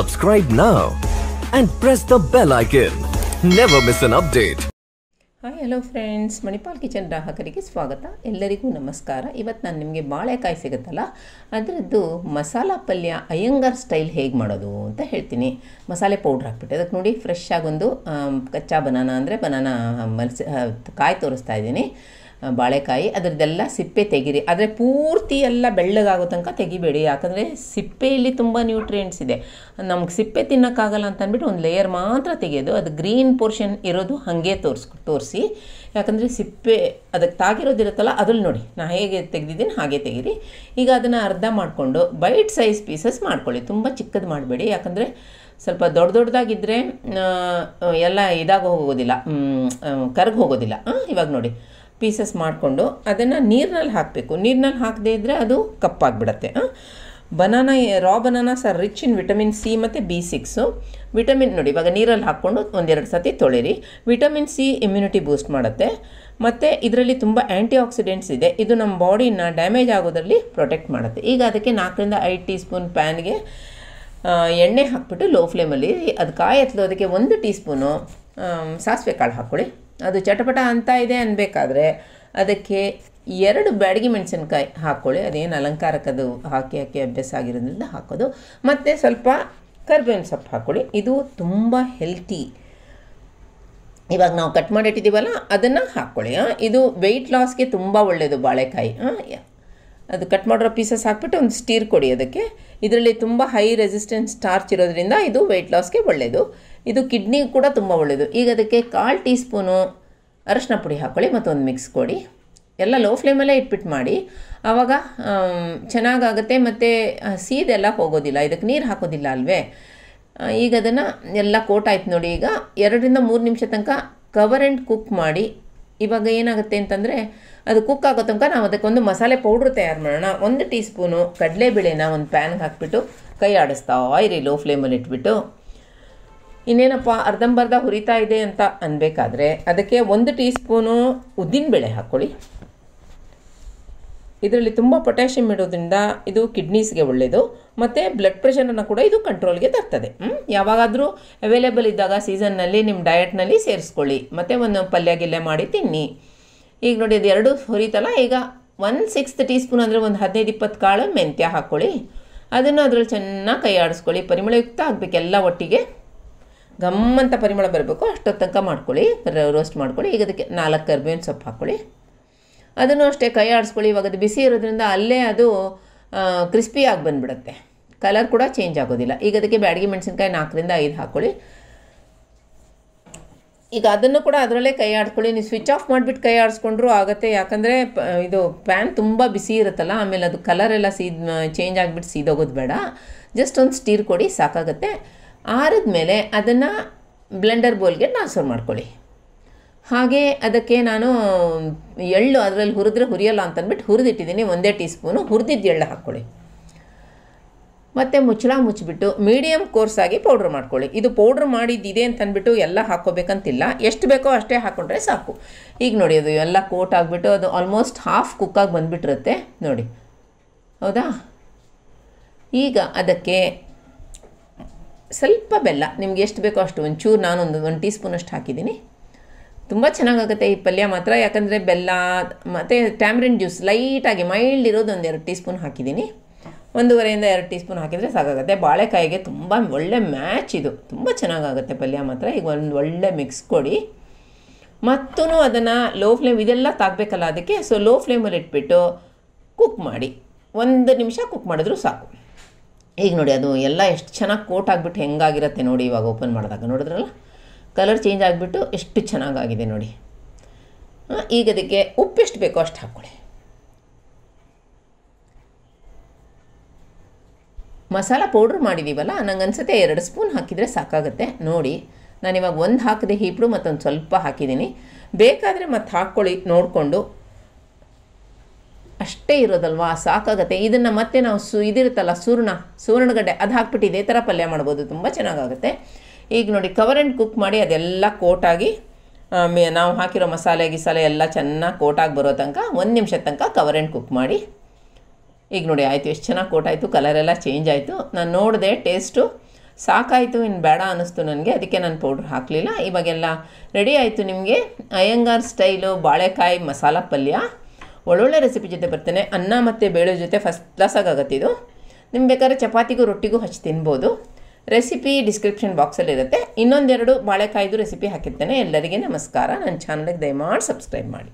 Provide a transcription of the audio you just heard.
Subscribe now and press the bell icon. Never miss an update. Hi hello friends Manipal kitchen ಗ್ರಾಹಕರಿಗೆ ಸ್ವಾಗತ ಎಲ್ಲರಿಗೂ ನಮಸ್ಕಾರ ಇವತ್ತು ನಾನು ನಿಮಗೆ ಬಾಳೆಕಾಯಿ ಸಿಗುತ್ತಲ್ಲ ಅದರದ್ದು ಮಸಾಲ ಪಲ್ಯ ಅಯ್ಯಂಗಾರ್ ಸ್ಟೈಲ್ ಹೇಗೆ ಮಾಡೋದು ಅಂತ ಹೇಳ್ತೀನಿ ಮಸಾಲೆ ಪೌಡ್ರ್ ಹಾಕ್ಬಿಟ್ಟು ಅದಕ್ಕೆ ನೋಡಿ ಫ್ರೆಶ್ ಆಗೊಂದು ಕಚ್ಚಾ ಬನಾನ ಅಂದರೆ ಬನಾನ ಮಲ್ಸಿ ಕಾಯಿ ತೋರಿಸ್ತಾ ಇದ್ದೀನಿ ಬಾಳೆಕಾಯಿ ಅದರದ್ದೆಲ್ಲ ಸಿಪ್ಪೆ ತೆಗೀರಿ ಆದರೆ ಪೂರ್ತಿ ಎಲ್ಲ ಬೆಳ್ಳಗಾಗೋ ತನಕ ತೆಗಿಬೇಡಿ ಯಾಕಂದರೆ ಸಿಪ್ಪೆಯಲ್ಲಿ ತುಂಬ ನ್ಯೂಟ್ರಿಯೆಂಟ್ಸ್ ಇದೆ ನಮ್ಗೆ ಸಿಪ್ಪೆ ತಿನ್ನೋಕ್ಕಾಗಲ್ಲ ಅಂತ ಅಂದ್ಬಿಟ್ಟು ಒಂದು ಲೇಯರ್ ಮಾತ್ರ ತೆಗೆಯೋದು ಅದು ಗ್ರೀನ್ ಪೋರ್ಷನ್ ಇರೋದು ಹಾಗೆ ತೋರಿಸ್ ತೋರಿಸಿ ಯಾಕಂದರೆ ಸಿಪ್ಪೆ ಅದಕ್ಕೆ ತಾಗಿರೋದಿರುತ್ತಲ್ಲ ಅದ್ರಲ್ಲಿ ನೋಡಿ ನಾನು ಹೇಗೆ ತೆಗೆದಿದ್ದೀನಿ ಹಾಗೆ ತೆಗೀರಿ ಈಗ ಅದನ್ನು ಅರ್ಧ ಮಾಡಿಕೊಂಡು ಬೈಟ್ ಸೈಜ್ ಪೀಸಸ್ ಮಾಡ್ಕೊಳ್ಳಿ ತುಂಬ ಚಿಕ್ಕದು ಮಾಡಬೇಡಿ ಯಾಕಂದರೆ ಸ್ವಲ್ಪ ದೊಡ್ಡ ದೊಡ್ಡದಾಗಿದ್ದರೆ ಎಲ್ಲ ಇದಾಗ ಹೋಗೋದಿಲ್ಲ ಕರ್ಗೆ ಹೋಗೋದಿಲ್ಲ ಇವಾಗ ನೋಡಿ ಪೀಸಸ್ ಮಾಡಿಕೊಂಡು ಅದನ್ನು ನೀರಿನಲ್ಲಿ ಹಾಕಬೇಕು ನೀರಿನಲ್ಲಿ ಹಾಕದೇ ಇದ್ದರೆ ಅದು ಕಪ್ಪಾಗಿಬಿಡತ್ತೆ banana raw bananas are rich in vitamin C ಮತ್ತು ಬಿ ಸಿಕ್ಸು ವಿಟಮಿನ್ ನೋಡಿ ಇವಾಗ ನೀರಲ್ಲಿ ಹಾಕ್ಕೊಂಡು ಒಂದೆರಡು ಸತಿ ತೊಳಿರಿ ವಿಟಮಿನ್ ಸಿ ಇಮ್ಯುನಿಟಿ ಬೂಸ್ಟ್ ಮಾಡುತ್ತೆ ಮತ್ತು ಇದರಲ್ಲಿ ತುಂಬ ಆ್ಯಂಟಿ ಆಕ್ಸಿಡೆಂಟ್ಸ್ ಇದೆ ಇದು ನಮ್ಮ ಬಾಡಿನ ಡ್ಯಾಮೇಜ್ ಆಗೋದರಲ್ಲಿ ಪ್ರೊಟೆಕ್ಟ್ ಮಾಡುತ್ತೆ ಈಗ ಅದಕ್ಕೆ ನಾಲ್ಕರಿಂದ ಐದು ಟೀ ಸ್ಪೂನ್ ಪ್ಯಾನ್ಗೆ ಎಣ್ಣೆ ಹಾಕ್ಬಿಟ್ಟು ಲೋ ಫ್ಲೇಮಲ್ಲಿ ಅದು ಕಾಯಿ ಅದಕ್ಕೆ ಒಂದು ಟೀ ಸ್ಪೂನು ಸಾಸಿವೆ ಕಾಳು ಹಾಕ್ಕೊಳ್ಳಿ ಅದು ಚಟಪಟ ಅಂತ ಇದೆ ಅನ್ಬೇಕಾದ್ರೆ ಅದಕ್ಕೆ ಎರಡು ಬ್ಯಾಡಗಿ ಮೆಣಸಿನ್ಕಾಯಿ ಹಾಕೊಳ್ಳಿ ಅದೇನು ಅಲಂಕಾರಕ್ಕದು ಹಾಕಿ ಹಾಕಿ ಅಭ್ಯಾಸ ಆಗಿರೋದ್ರಿಂದ ಹಾಕೋದು ಮತ್ತು ಸ್ವಲ್ಪ ಕರ್ಬೇವಿನ ಸೊಪ್ಪು ಹಾಕ್ಕೊಳ್ಳಿ ಇದು ತುಂಬ ಹೆಲ್ತಿ ಇವಾಗ ನಾವು ಕಟ್ ಮಾಡಿಟ್ಟಿದ್ದೀವಲ್ಲ ಅದನ್ನು ಹಾಕ್ಕೊಳ್ಳಿ ಇದು ವೆಯ್ಟ್ ಲಾಸ್ಗೆ ತುಂಬ ಒಳ್ಳೆಯದು ಬಾಳೆಕಾಯಿ ಅದು ಕಟ್ ಮಾಡಿರೋ ಪೀಸಸ್ ಹಾಕ್ಬಿಟ್ಟು ಒಂದು ಸ್ಟೀರ್ ಕೊಡಿ ಅದಕ್ಕೆ ಇದರಲ್ಲಿ ತುಂಬ ಹೈ ರೆಸಿಸ್ಟೆನ್ಸ್ ಸ್ಟಾರ್ಚ್ ಇರೋದ್ರಿಂದ ಇದು ವೆಯ್ಟ್ ಲಾಸ್ಗೆ ಒಳ್ಳೆಯದು ಇದು ಕಿಡ್ನಿಗೆ ಕೂಡ ತುಂಬ ಒಳ್ಳೆಯದು ಈಗ ಅದಕ್ಕೆ ಕಾಲು ಟೀ ಸ್ಪೂನು ಅರಶಿನ ಪುಡಿ ಹಾಕ್ಕೊಳ್ಳಿ ಮತ್ತೊಂದು ಮಿಕ್ಸ್ ಕೊಡಿ ಎಲ್ಲ ಲೋ ಫ್ಲೇಮಲ್ಲೇ ಇಟ್ಬಿಟ್ಟು ಮಾಡಿ ಆವಾಗ ಚೆನ್ನಾಗಾಗುತ್ತೆ ಮತ್ತು ಸೀದೆಲ್ಲ ಹೋಗೋದಿಲ್ಲ ಇದಕ್ಕೆ ನೀರು ಹಾಕೋದಿಲ್ಲ ಅಲ್ವೇ ಈಗ ಅದನ್ನು ಎಲ್ಲ ಕೋಟ್ ಆಯ್ತು ನೋಡಿ ಈಗ ಎರಡರಿಂದ ಮೂರು ನಿಮಿಷ ತನಕ ಕವರ್ ಆ್ಯಂಡ್ ಕುಕ್ ಮಾಡಿ ಇವಾಗ ಏನಾಗುತ್ತೆ ಅಂತಂದರೆ ಅದು ಕುಕ್ ಆಗೋ ತನಕ ನಾವು ಅದಕ್ಕೊಂದು ಮಸಾಲೆ ಪೌಡ್ರ್ ತಯಾರು ಮಾಡೋಣ ಒಂದು ಟೀ ಸ್ಪೂನು ಕಡಲೆಬೇಳೆನ ಒಂದು ಪ್ಯಾನ್ಗೆ ಹಾಕ್ಬಿಟ್ಟು ಕೈ ಆಡಿಸ್ತಾ ಇರಿ ಲೋ ಫ್ಲೇಮಲ್ಲಿ ಇಟ್ಬಿಟ್ಟು ಇನ್ನೇನಪ್ಪ ಅರ್ಧಂಬರ್ಧ ಹುರಿತಾ ಇದೆ ಅಂತ ಅನ್ಬೇಕಾದ್ರೆ ಅದಕ್ಕೆ ಒಂದು ಟೀ ಸ್ಪೂನು ಉದ್ದಿನ ಬೇಳೆ ಹಾಕ್ಕೊಳ್ಳಿ ಇದರಲ್ಲಿ ತುಂಬ ಪೊಟ್ಯಾಷಿಯಮ್ ಇಡೋದ್ರಿಂದ ಇದು ಕಿಡ್ನೀಸ್ಗೆ ಒಳ್ಳೆಯದು ಮತ್ತು ಬ್ಲಡ್ ಪ್ರೆಷರನ್ನು ಕೂಡ ಇದು ಕಂಟ್ರೋಲ್ಗೆ ತರ್ತದೆ ಯಾವಾಗಾದರೂ ಅವೈಲೇಬಲ್ ಇದ್ದಾಗ ಸೀಸನ್ನಲ್ಲಿ ನಿಮ್ಮ ಡಯಟ್ನಲ್ಲಿ ಸೇರಿಸ್ಕೊಳ್ಳಿ ಮತ್ತು ಒಂದು ಪಲ್ಯ ಗಿಲ್ಲೆ ಮಾಡಿ ತಿನ್ನಿ ಈಗ ನೋಡಿ ಅದು ಎರಡು ಹುರಿತಲ್ಲ ಈಗ ಒನ್ ಸಿಕ್ಸ್ತ್ ಟೀ ಸ್ಪೂನ್ ಅಂದರೆ ಒಂದು ಹದಿನೈದು ಇಪ್ಪತ್ತು ಕಾಳು ಮೆಂತ್ಯ ಹಾಕ್ಕೊಳ್ಳಿ ಅದನ್ನು ಅದರಲ್ಲಿ ಚೆನ್ನಾಗಿ ಕೈ ಆಡಿಸ್ಕೊಳ್ಳಿ ಪರಿಮಳಯುಕ್ತ ಆಗಬೇಕು ಎಲ್ಲ ಒಟ್ಟಿಗೆ ಗಮ್ಮಂತ ಪರಿಮಳ ಬರಬೇಕು ಅಷ್ಟೊತ್ತು ತನಕ ಮಾಡ್ಕೊಳ್ಳಿ ರೋಸ್ಟ್ ಮಾಡ್ಕೊಳ್ಳಿ ಈಗ ಅದಕ್ಕೆ ನಾಲ್ಕು ಕರ್ಬೇವಿನ ಸೊಪ್ಪು ಹಾಕ್ಕೊಳ್ಳಿ ಅದನ್ನು ಅಷ್ಟೇ ಕೈ ಆಡಿಸ್ಕೊಳ್ಳಿ ಇವಾಗ ಅದು ಬಿಸಿ ಇರೋದ್ರಿಂದ ಅಲ್ಲೇ ಅದು ಕ್ರಿಸ್ಪಿಯಾಗಿ ಬಂದುಬಿಡುತ್ತೆ ಕಲರ್ ಕೂಡ ಚೇಂಜ್ ಆಗೋದಿಲ್ಲ ಈಗ ಅದಕ್ಕೆ ಬ್ಯಾಡಗಿ ಮೆಣಸಿನ್ಕಾಯಿ ನಾಲ್ಕರಿಂದ ಐದು ಹಾಕ್ಕೊಳ್ಳಿ ಈಗ ಅದನ್ನು ಕೂಡ ಅದರಲ್ಲೇ ಕೈ ಆಡಿಸ್ಕೊಳ್ಳಿ ನೀವು ಸ್ವಿಚ್ ಆಫ್ ಮಾಡಿಬಿಟ್ಟು ಕೈ ಆಡಿಸ್ಕೊಂಡ್ರು ಆಗುತ್ತೆ ಯಾಕಂದರೆ ಇದು ಪ್ಯಾನ್ ತುಂಬ ಬಿಸಿ ಇರುತ್ತಲ್ಲ ಆಮೇಲೆ ಅದು ಕಲರೆಲ್ಲ ಸೀದ್ ಚೇಂಜ್ ಆಗಿಬಿಟ್ಟು ಸೀದೋಗೋದು ಬೇಡ ಜಸ್ಟ್ ಒಂದು ಸ್ಟೀರ್ ಕೊಡಿ ಸಾಕಾಗುತ್ತೆ ಆರಿದ್ಮೇಲೆ ಅದನ್ನು ಬ್ಲೆಂಡರ್ ಬೋಲ್ಗೆ ಟ್ರಾನ್ಸ್ಫರ್ ಮಾಡ್ಕೊಳ್ಳಿ ಹಾಗೆ ಅದಕ್ಕೆ ನಾನು ಎಳ್ಳು ಅದರಲ್ಲಿ ಹುರಿದ್ರೆ ಹುರಿಯೋಲ್ಲ ಅಂತಂದ್ಬಿಟ್ಟು ಹುರಿದಿಟ್ಟಿದ್ದೀನಿ ಒಂದೇ ಟೀ ಸ್ಪೂನು ಹುರಿದಿದ್ದು ಎಳ್ಳು ಹಾಕ್ಕೊಳ್ಳಿ ಮತ್ತು ಮುಚ್ಚಳ ಮುಚ್ಚಿಬಿಟ್ಟು ಮೀಡಿಯಮ್ ಕೋರ್ಸ್ ಆಗಿ ಪೌಡ್ರ್ ಮಾಡ್ಕೊಳ್ಳಿ ಇದು ಪೌಡ್ರ್ ಮಾಡಿದ್ದಿದೆ ಅಂತಂದ್ಬಿಟ್ಟು ಎಲ್ಲ ಹಾಕ್ಕೋಬೇಕಂತಿಲ್ಲ ಎಷ್ಟು ಬೇಕೋ ಅಷ್ಟೇ ಹಾಕ್ಕೊಂಡ್ರೆ ಸಾಕು ಈಗ ನೋಡಿ ಅದು ಎಲ್ಲ ಕೋಟ್ ಆಗಿಬಿಟ್ಟು ಅದು ಆಲ್ಮೋಸ್ಟ್ ಹಾಫ್ ಕುಕ್ಕಾಗಿ ಬಂದುಬಿಟ್ಟಿರುತ್ತೆ ನೋಡಿ ಹೌದಾ ಈಗ ಅದಕ್ಕೆ ಸ್ವಲ್ಪ ಬೆಲ್ಲ ನಿಮ್ಗೆ ಎಷ್ಟು ಬೇಕೋ ಅಷ್ಟು ಒಂಚೂರು ನಾನೊಂದು ಒಂದು ಟೀ ಸ್ಪೂನ್ ಅಷ್ಟು ಹಾಕಿದ್ದೀನಿ ತುಂಬ ಚೆನ್ನಾಗಾಗುತ್ತೆ ಈ ಪಲ್ಯ ಮಾತ್ರ ಯಾಕಂದರೆ ಬೆಲ್ಲ ಮತ್ತು ಟ್ಯಾಮ್ರಿನ್ ಜ್ಯೂಸ್ ಲೈಟಾಗಿ ಮೈಲ್ಡ್ ಇರೋದು ಒಂದು ಎರಡು ಟೀ ಸ್ಪೂನ್ ಹಾಕಿದ್ದೀನಿ ಒಂದೂವರೆಯಿಂದ ಎರಡು ಟೀ ಸ್ಪೂನ್ ಹಾಕಿದರೆ ಸಾಕಾಗುತ್ತೆ ಬಾಳೆಕಾಯಿಗೆ ತುಂಬ ಒಳ್ಳೆ ಮ್ಯಾಚ್ ಇದು ತುಂಬ ಚೆನ್ನಾಗಾಗುತ್ತೆ ಪಲ್ಯ ಮಾತ್ರ ಈಗ ಒಂದು ಒಳ್ಳೆ ಮಿಕ್ಸ್ ಕೊಡಿ ಮತ್ತೂ ಅದನ್ನು ಲೋ ಫ್ಲೇಮ್ ಇದೆಲ್ಲ ತಾಕಬೇಕಲ್ಲ ಅದಕ್ಕೆ ಸೊ ಲೋ ಫ್ಲೇಮಲ್ಲಿ ಇಟ್ಬಿಟ್ಟು ಕುಕ್ ಮಾಡಿ ಒಂದು ನಿಮಿಷ ಕುಕ್ ಮಾಡಿದ್ರೂ ಸಾಕು ಈಗ ನೋಡಿ ಅದು ಎಲ್ಲ ಎಷ್ಟು ಚೆನ್ನಾಗಿ ಕೋಟ್ ಆಗಿಬಿಟ್ಟು ಹೆಂಗಾಗಿರುತ್ತೆ ನೋಡಿ ಇವಾಗ ಓಪನ್ ಮಾಡಿದಾಗ ನೋಡಿದ್ರಲ್ಲ ಕಲರ್ ಚೇಂಜ್ ಆಗಿಬಿಟ್ಟು ಎಷ್ಟು ಚೆನ್ನಾಗಾಗಿದೆ ನೋಡಿ ಈಗ ಅದಕ್ಕೆ ಉಪ್ಪು ಎಷ್ಟು ಬೇಕೋ ಅಷ್ಟು ಹಾಕ್ಕೊಳ್ಳಿ ಮಸಾಲ ಪೌಡ್ರ್ ಮಾಡಿದ್ದೀವಲ್ಲ ನಂಗೆ ಅನ್ಸುತ್ತೆ ಎರಡು ಸ್ಪೂನ್ ಹಾಕಿದರೆ ಸಾಕಾಗುತ್ತೆ ನೋಡಿ ನಾನಿವಾಗ ಒಂದು ಹಾಕಿದೆ ಹೀಬ್ಳು ಮತ್ತೊಂದು ಸ್ವಲ್ಪ ಹಾಕಿದ್ದೀನಿ ಬೇಕಾದರೆ ಮತ್ತೆ ಹಾಕ್ಕೊಳ್ಳಿ ನೋಡಿಕೊಂಡು ಅಷ್ಟೇ ಇರೋದಲ್ವಾ ಸಾಕಾಗತ್ತೆ ಇದನ್ನು ಮತ್ತೆ ನಾವು ಸು ಇದಿರುತ್ತಲ್ಲ ಸೂರ್ಣ ಸೂರ್ಣಗಡ್ಡೆ ಅದು ಹಾಕ್ಬಿಟ್ಟು ಇದೇ ಥರ ಪಲ್ಯ ಮಾಡ್ಬೋದು ತುಂಬ ಚೆನ್ನಾಗಾಗುತ್ತೆ ಈಗ ನೋಡಿ ಕವರ್ ಆ್ಯಂಡ್ ಕುಕ್ ಮಾಡಿ ಅದೆಲ್ಲ ಕೋಟಾಗಿ ನಾವು ಹಾಕಿರೋ ಮಸಾಲೆ ಗಿಸಾಲೆ ಎಲ್ಲ ಚೆನ್ನಾಗಿ ಕೋಟಾಗಿ ಬರೋ ತನಕ ಒಂದು ನಿಮಿಷ ತನಕ ಕವರ್ ಆ್ಯಂಡ್ ಕುಕ್ ಮಾಡಿ ಈಗ ನೋಡಿ ಆಯಿತು ಎಷ್ಟು ಚೆನ್ನಾಗಿ ಕೋಟಾಯಿತು ಕಲರೆಲ್ಲ ಚೇಂಜ್ ಆಯಿತು ನಾನು ನೋಡಿದೆ ಟೇಸ್ಟು ಸಾಕಾಯಿತು ಇನ್ನು ಬೇಡ ಅನ್ನಿಸ್ತು ನನಗೆ ಅದಕ್ಕೆ ನಾನು ಪೌಡ್ರ್ ಹಾಕಲಿಲ್ಲ ಇವಾಗೆಲ್ಲ ರೆಡಿ ಆಯಿತು ನಿಮಗೆ ಅಯ್ಯಂಗಾರ್ ಸ್ಟೈಲು ಬಾಳೆಕಾಯಿ ಮಸಾಲ ಪಲ್ಯ ಒಳ್ಳೊಳ್ಳೆ ರೆಸಿಪಿ ಜೊತೆ ಬರ್ತೇನೆ ಅನ್ನ ಮತ್ತು ಬೇಳೆ ಜೊತೆ ಫಸ್ಟ್ ಕ್ಲಾಸಾಗುತ್ತೆ ಇದು ನಿಮ್ಗೆ ಬೇಕಾದ್ರೆ ಚಪಾತಿಗೂ ರೊಟ್ಟಿಗೂ ಹಚ್ಚಿ ತಿನ್ಬೋದು ರೆಸಿಪಿ ಡಿಸ್ಕ್ರಿಪ್ಷನ್ ಬಾಕ್ಸಲ್ಲಿರುತ್ತೆ ಇನ್ನೊಂದೆರಡು ಬಾಳೆಕಾಯ್ದು ರೆಸಿಪಿ ಹಾಕಿರ್ತೇನೆ ಎಲ್ಲರಿಗೆ ನಮಸ್ಕಾರ ನನ್ನ ಚಾನಲ್ಗೆ ದಯಮಾಡಿ ಸಬ್ಸ್ಕ್ರೈಬ್ ಮಾಡಿ